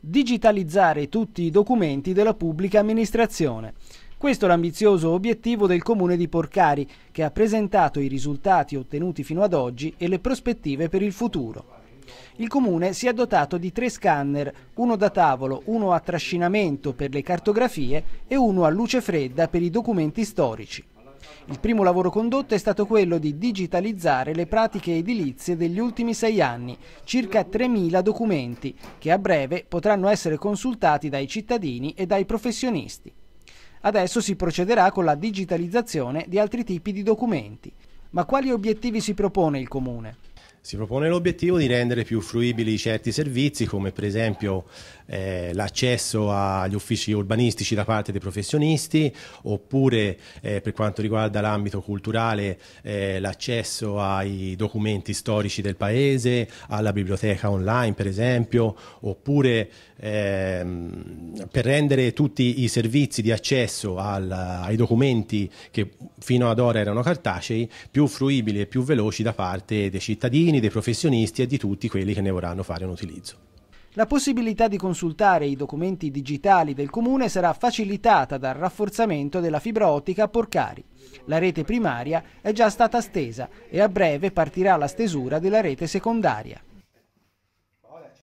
digitalizzare tutti i documenti della pubblica amministrazione. Questo è l'ambizioso obiettivo del comune di Porcari, che ha presentato i risultati ottenuti fino ad oggi e le prospettive per il futuro. Il comune si è dotato di tre scanner, uno da tavolo, uno a trascinamento per le cartografie e uno a luce fredda per i documenti storici. Il primo lavoro condotto è stato quello di digitalizzare le pratiche edilizie degli ultimi sei anni, circa 3.000 documenti, che a breve potranno essere consultati dai cittadini e dai professionisti. Adesso si procederà con la digitalizzazione di altri tipi di documenti. Ma quali obiettivi si propone il Comune? Si propone l'obiettivo di rendere più fruibili certi servizi come per esempio eh, l'accesso agli uffici urbanistici da parte dei professionisti oppure eh, per quanto riguarda l'ambito culturale eh, l'accesso ai documenti storici del paese, alla biblioteca online per esempio oppure ehm, per rendere tutti i servizi di accesso al, ai documenti che fino ad ora erano cartacei più fruibili e più veloci da parte dei cittadini cittadini, dei professionisti e di tutti quelli che ne vorranno fare un utilizzo. La possibilità di consultare i documenti digitali del comune sarà facilitata dal rafforzamento della fibra ottica a Porcari. La rete primaria è già stata stesa e a breve partirà la stesura della rete secondaria.